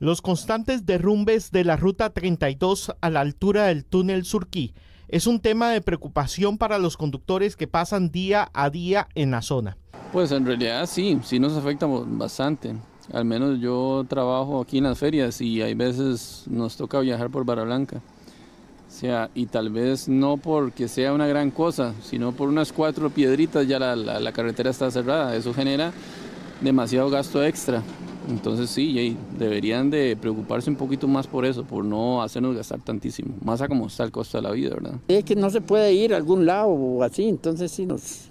Los constantes derrumbes de la Ruta 32 a la altura del túnel Surquí es un tema de preocupación para los conductores que pasan día a día en la zona. Pues en realidad sí, sí nos afecta bastante. Al menos yo trabajo aquí en las ferias y hay veces nos toca viajar por Barablanca. O sea, y tal vez no porque sea una gran cosa, sino por unas cuatro piedritas ya la, la carretera está cerrada. Eso genera demasiado gasto extra. Entonces sí, deberían de preocuparse un poquito más por eso, por no hacernos gastar tantísimo, más a como está el costo de la vida, ¿verdad? Es que no se puede ir a algún lado o así, entonces sí nos,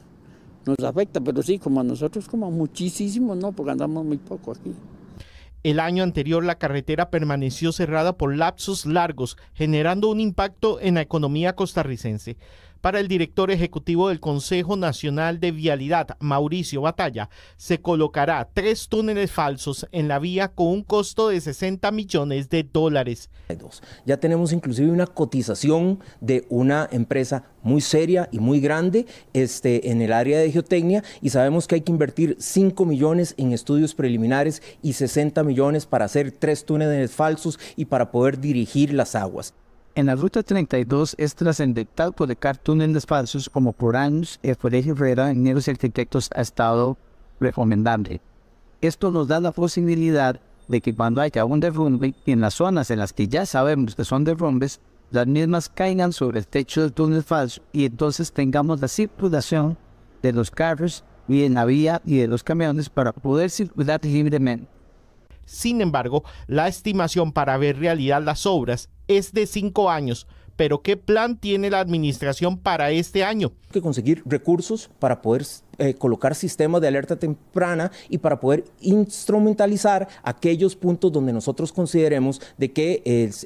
nos afecta, pero sí, como a nosotros, como a muchísimo, no, porque andamos muy poco aquí. El año anterior la carretera permaneció cerrada por lapsos largos, generando un impacto en la economía costarricense. Para el director ejecutivo del Consejo Nacional de Vialidad, Mauricio Batalla, se colocará tres túneles falsos en la vía con un costo de 60 millones de dólares. Ya tenemos inclusive una cotización de una empresa muy seria y muy grande este, en el área de geotecnia y sabemos que hay que invertir 5 millones en estudios preliminares y 60 millones para hacer tres túneles falsos y para poder dirigir las aguas. En la Ruta 32 es trascendental colocar túneles falsos, como por años el Colegio Herrera en los Arquitectos ha estado recomendable. Esto nos da la posibilidad de que cuando haya un derrumbe, en las zonas en las que ya sabemos que son derrumbes, las mismas caigan sobre el techo del túnel falso y entonces tengamos la circulación de los carros y en la vía y de los camiones para poder circular libremente. Sin embargo, la estimación para ver realidad las obras es de cinco años, pero ¿qué plan tiene la administración para este año? Hay que conseguir recursos para poder eh, colocar sistemas de alerta temprana y para poder instrumentalizar aquellos puntos donde nosotros consideremos de que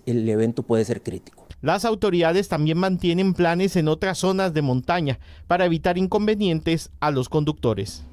el evento puede ser crítico. Las autoridades también mantienen planes en otras zonas de montaña para evitar inconvenientes a los conductores.